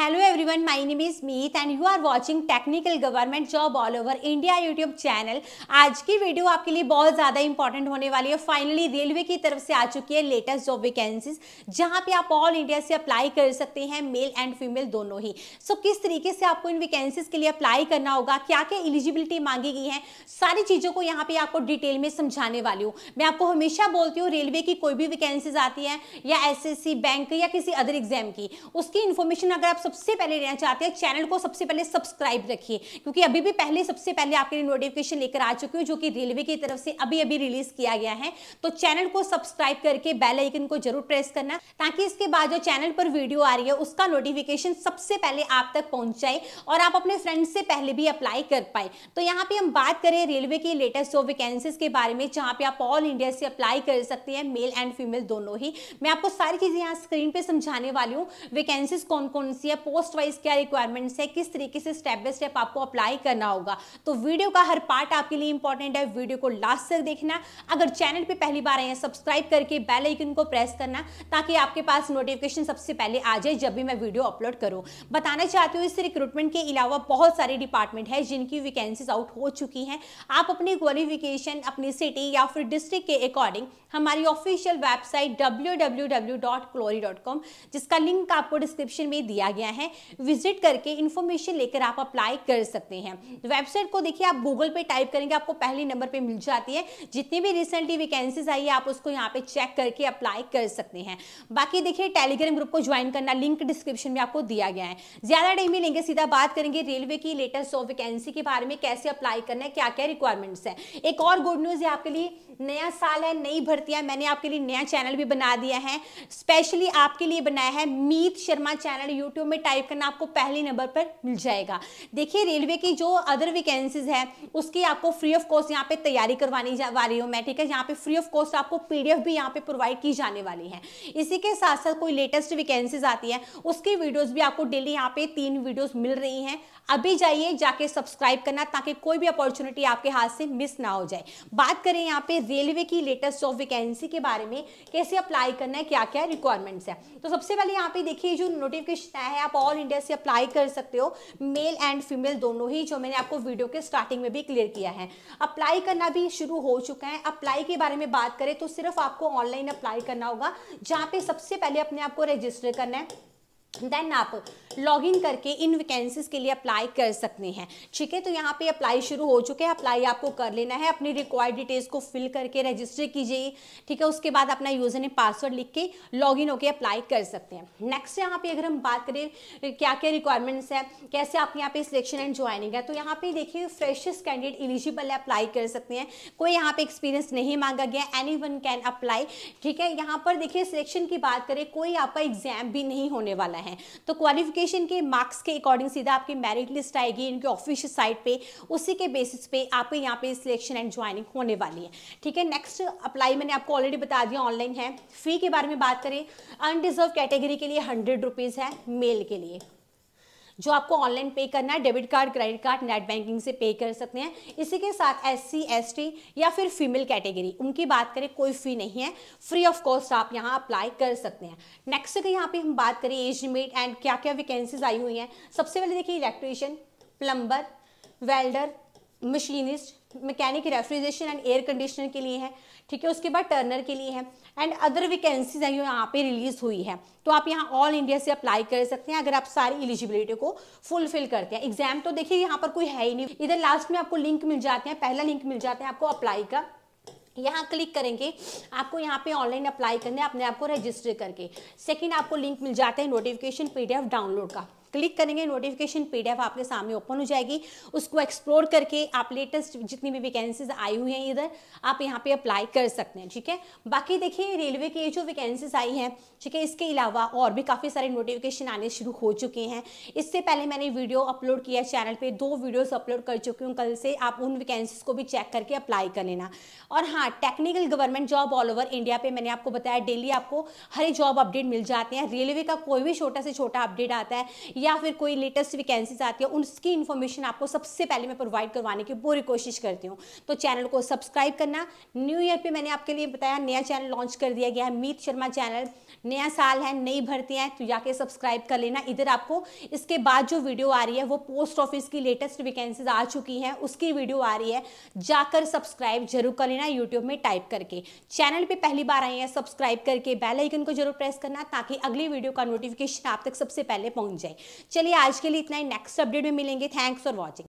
Hello everyone my name is Meet and you are watching technical government job all over India YouTube channel आज की video आपके लिए बहुत ज़्यादा इंपॉर्टेंट होने वाली है फाइनली रेलवे की तरफ से आ चुकी है लेटेस्ट जॉब वैकेंसीज जहाँ पे आप ऑल इंडिया से अप्लाई कर सकते हैं मेल एंड फीमेल दोनों ही सो so, किस तरीके से आपको इन वैकेंसीज के लिए अप्लाई करना होगा क्या क्या एलिजिबिलिटी मांगी गई है सारी चीज़ों को यहाँ पे आपको डिटेल में समझाने वाली हूँ मैं आपको हमेशा बोलती हूँ रेलवे की कोई भी वैकेंसीज आती है या एस बैंक या किसी अदर एग्जाम की उसकी इन्फॉर्मेशन अगर आप सबसे पहले लेना चाहते हैं चैनल को सबसे पहले सब्सक्राइब रखिए क्योंकि अभी भी पहले सबसे पहले आपके लिए नोटिफिकेशन लेकर आ चुकी हूँ जो कि रेलवे की तरफ से अभी अभी रिलीज किया गया है तो चैनल को सब्सक्राइब करके बेल आइकन को जरूर प्रेस करना ताकि इसके बाद जो चैनल पर वीडियो आ रही है उसका नोटिफिकेशन सबसे पहले आप तक पहुंच जाए और आप अपने फ्रेंड से पहले भी अप्लाई कर पाए तो यहाँ पे हम बात करें रेलवे की लेटेस्ट जो वैकेंसीज के बारे में जहाँ पे आप ऑल इंडिया से अप्लाई कर सकते हैं मेल एंड फीमेल दोनों ही मैं आपको सारी चीज़ें यहाँ स्क्रीन पे समझाने वाली हूँ वैकेंसीज कौन कौन सी है या पोस्ट वाइज क्या रिक्वायरमेंट्स है किस तरीके से स्टेप बाय स्टेप आपको अप्लाई करना होगा तो वीडियो का हर पार्ट आपके लिए इंपॉर्टेंट है वीडियो को लास्ट तक देखना अगर चैनल पर पहली बार आए हैं सब्सक्राइब करके बेल आइकन को प्रेस करना ताकि आपके पास नोटिफिकेशन सबसे पहले आ जाए जब भी मैं वीडियो अपलोड करूँ बताना चाहती हूँ इस रिक्रूटमेंट के अलावा बहुत सारे डिपार्टमेंट है जिनकी वैकेंसीज आउट हो चुकी हैं आप अपनी क्वालिफिकेशन अपनी सिटी या फिर डिस्ट्रिक्ट के अकॉर्डिंग हमारी ऑफिशियल वेबसाइट डब्ल्यू जिसका लिंक आपको डिस्क्रिप्शन में दिया गया गया है विजिट करके इन्फॉर्मेशन लेकर आप अप्लाई कर सकते हैं वेबसाइट को देखिए आप गूगल पे टाइप करेंगे आपको पहले नंबर पे मिल जाती है जितनी भी रिसेंटली वैकेंसीज आई है आप उसको यहाँ पे चेक करके अप्लाई कर सकते हैं बाकी देखिए टेलीग्राम ग्रुप को ज्वाइन करना लिंक डिस्क्रिप्शन में आपको दिया गया है ज्यादा टाइम भी लेंगे सीधा बात करेंगे रेलवे की लेटेस्ट ऑफ वैकेंसी के बारे में कैसे अप्लाई करना है क्या क्या रिक्वायरमेंट्स है एक और गुड न्यूज़ है आपके लिए नया साल है नई भर्तियां मैंने आपके लिए नया चैनल भी बना दिया है स्पेशली आपके लिए बनाया है मीत शर्मा चैनल यूट्यूब में टाइप करना आपको पहले नंबर पर मिल जाएगा देखिए रेलवे की जो अदर वैकेंसीज है उसकी आपको फ्री ऑफ कॉस्ट यहाँ पे तैयारी करवानी वाली हूँ मैं ठीक है यहाँ पे फ्री ऑफ कॉस्ट आपको पीडीएफ भी यहाँ पे प्रोवाइड की जाने वाली है इसी के साथ साथ कोई लेटेस्ट वैकेंसीज आती है उसकी वीडियोज भी आपको डेली यहाँ पे तीन वीडियोज मिल रही हैं अभी जाइए जाके सब्सक्राइब करना ताकि कोई भी अपॉर्चुनिटी आपके हाथ से मिस ना हो जाए बात करें यहाँ पे रेलवे की लेटेस्ट जॉब वैकेंसी के बारे में कैसे अप्लाई करना है क्या क्या रिक्वायरमेंट्स है तो सबसे पहले यहाँ पे देखिए जो नोटिफिकेशन आया है है आप ऑल इंडिया से अप्लाई कर सकते हो मेल एंड फीमेल दोनों ही जो मैंने आपको वीडियो के स्टार्टिंग में भी क्लियर किया है अप्लाई करना भी शुरू हो चुका है अप्लाई के बारे में बात करें तो सिर्फ आपको ऑनलाइन अप्लाई करना होगा जहाँ पे सबसे पहले अपने आपको रजिस्टर करना है देन आप लॉग इन करके इन वैकेंसीज के लिए अप्लाई कर सकते हैं ठीक है तो यहाँ पे अप्लाई शुरू हो चुके हैं अप्लाई आपको कर लेना है अपनी रिक्वायर्ड डिटेल्स को फिल करके रजिस्टर कीजिए ठीक है उसके बाद अपना यूज़र ने पासवर्ड लिख के लॉग इन होकर अप्लाई कर सकते हैं नेक्स्ट यहाँ पे अगर हम बात करें क्या क्या रिक्वायरमेंट्स है कैसे आप यहाँ पे सिलेक्शन एंड ज्वाइनिंग है तो यहाँ पे देखिए फ्रेशेस्ट कैंडिडेट एलिजिबल है अप्लाई कर सकते हैं कोई यहाँ पे एक्सपीरियंस नहीं मांगा गया एनी कैन अप्लाई ठीक है यहाँ पर देखिए सिलेक्शन की बात करें कोई आपका एग्जाम भी नहीं होने वाला करना है तो क्वालिफिकेशन के मार्क्स के अकॉर्डिंग सीधा आपकी मेरिट लिस्ट आएगी इनके ऑफिशियल साइट पे उसी के बेसिस पे आपके यहाँ पे सिलेक्शन एंड ज्वाइनिंग होने वाली है ठीक है नेक्स्ट अप्लाई मैंने आपको ऑलरेडी बता दिया ऑनलाइन है फ़ी के बारे में बात करें अनडिजर्व कैटेगरी के लिए हंड्रेड है मेल के लिए जो आपको ऑनलाइन पे करना है debit card credit card net banking से पे कर सकते हैं इसी के साथ एस सी एस टी या फिर फीमेल कैटेगरी उनकी बात करें कोई फ़ी नहीं है फ्री ऑफ कॉस्ट आप यहाँ अप्लाई कर सकते हैं नेक्स्ट अगर यहाँ पे हम बात करें एज लिमिट एंड क्या क्या वैकेंसीज आई हुई हैं सबसे पहले देखिए electrician plumber welder machinist mechanic refrigeration and air conditioner के लिए है ठीक है उसके बाद टर्नर के लिए है एंड अदर वैकेंसीज हैं जो यहाँ पे रिलीज़ हुई है तो आप यहाँ ऑल इंडिया से अप्लाई कर सकते हैं अगर आप सारी एलिजिबिलिटी को फुलफिल करते हैं एग्जाम तो देखिए यहाँ पर कोई है ही नहीं इधर लास्ट में आपको लिंक मिल जाते हैं पहला लिंक मिल जाते हैं आपको अप्लाई का यहाँ क्लिक करेंगे आपको यहाँ पे ऑनलाइन अप्लाई करने अपने आप को रजिस्टर करके सेकंड आपको लिंक मिल जाता है नोटिफिकेशन पीडीएफ डाउनलोड का क्लिक करेंगे नोटिफिकेशन पीडीएफ आपके सामने ओपन हो जाएगी उसको एक्सप्लोर करके आप लेटेस्ट जितनी भी वैकेंसीज आई हुई हैं इधर आप यहाँ पे अप्लाई कर सकते हैं ठीक है बाकी देखिए रेलवे की जो वैकेंसीज आई हैं ठीक है इसके अलावा और भी काफ़ी सारे नोटिफिकेशन आने शुरू हो चुके हैं इससे पहले मैंने वीडियो अपलोड किया चैनल पर दो वीडियोज़ अपलोड कर चुकी हूँ कल से आप उन वैकेंसीज को भी चेक करके अप्लाई कर लेना और हाँ technical government job all over India पर मैंने आपको बताया डेली आपको हर जॉब अपडेट मिल जाते हैं रेलवे का कोई भी छोटा से छोटा अपडेट आता है या फिर कोई लेटेस्ट वैकेंसीज आती है उसकी इन्फॉर्मेशन आपको सबसे पहले मैं प्रोवाइड करवाने की पूरी कोशिश करती हूँ तो चैनल को सब्सक्राइब करना न्यू ईयर पर मैंने आपके लिए बताया नया चैनल लॉन्च कर दिया गया है मीत शर्मा चैनल नया साल है नई भर्तियाँ हैं तो जाके सब्सक्राइब कर लेना इधर आपको इसके बाद जो वीडियो आ रही है वो पोस्ट ऑफिस की लेटेस्ट वैकेंसीज आ चुकी हैं उसकी वीडियो आ रही है जाकर सब्सक्राइब जरूर कर लेना यूट्यूब में टाइप करके चैनल पे पहली बार आई हैं सब्सक्राइब करके बेल आइकन को जरूर प्रेस करना ताकि अगली वीडियो का नोटिफिकेशन आप तक सबसे पहले पहुंच जाए चलिए आज के लिए इतना ही नेक्स्ट अपडेट में मिलेंगे थैंक्स फॉर वॉचिंग